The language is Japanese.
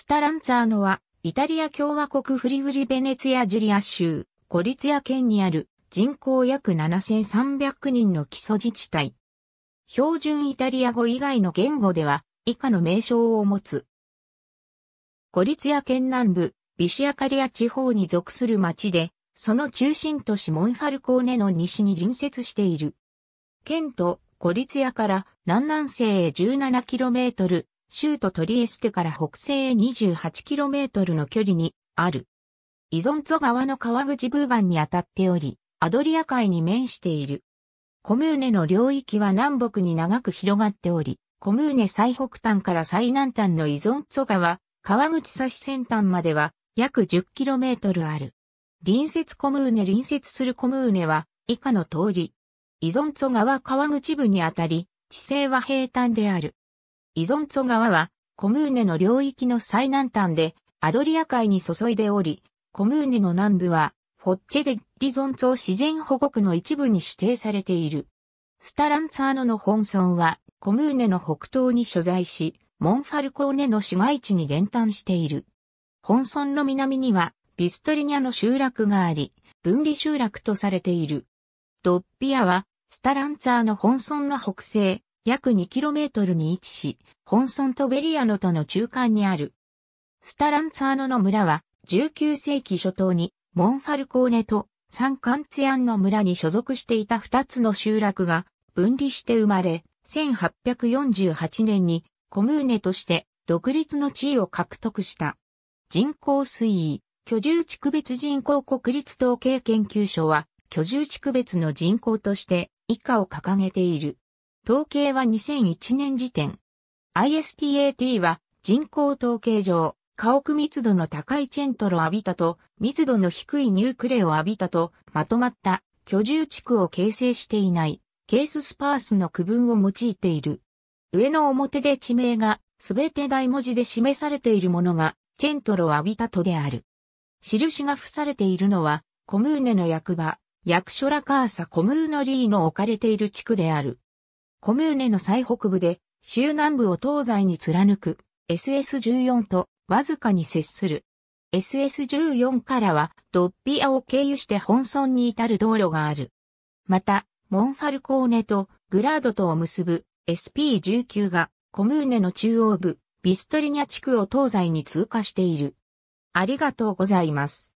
スタランツァーノは、イタリア共和国フリフリベネツィアジュリア州、コリツィア県にある人口約7300人の基礎自治体。標準イタリア語以外の言語では、以下の名称を持つ。コリツィア県南部、ビシアカリア地方に属する町で、その中心都市モンファルコーネの西に隣接している。県と、コリツィアから南南西へ 17km、州都トリエステから北西へ 28km の距離にある。イゾンツォ川の川口ブーガンにあたっており、アドリア海に面している。コムーネの領域は南北に長く広がっており、コムーネ最北端から最南端のイゾンツォ川、川口差し先端までは約 10km ある。隣接コムーネ隣接するコムーネは以下の通り。イゾンツォ川川口部にあたり、地勢は平坦である。イゾンツォ川は、コムーネの領域の最南端で、アドリア海に注いでおり、コムーネの南部は、フォッチェデ・リゾンツォ自然保護区の一部に指定されている。スタランツァーノの本村は、コムーネの北東に所在し、モンファルコーネの市街地に連端している。本村の南には、ビストリニャの集落があり、分離集落とされている。ドッピアは、スタランツァーの本村の北西、約 2km に位置し、本村とベリアノとの中間にある。スタランツァーノの村は、19世紀初頭に、モンファルコーネとサンカンツヤンの村に所属していた2つの集落が分離して生まれ、1848年にコムーネとして独立の地位を獲得した。人口推移、居住地区別人口国立統計研究所は、居住地区別の人口として以下を掲げている。統計は2001年時点。ISTAT は人口統計上、家屋密度の高いチェントロアビタと密度の低いニュークレオアビタとまとまった居住地区を形成していないケーススパースの区分を用いている。上の表で地名がすべて大文字で示されているものがチェントロアビタとである。印が付されているのはコムーネの役場、役所ラカーサコムーノリーの置かれている地区である。コムーネの最北部で、州南部を東西に貫く SS14 とわずかに接する。SS14 からはドッピアを経由して本村に至る道路がある。また、モンファルコーネとグラードとを結ぶ SP19 がコムーネの中央部ビストリニャ地区を東西に通過している。ありがとうございます。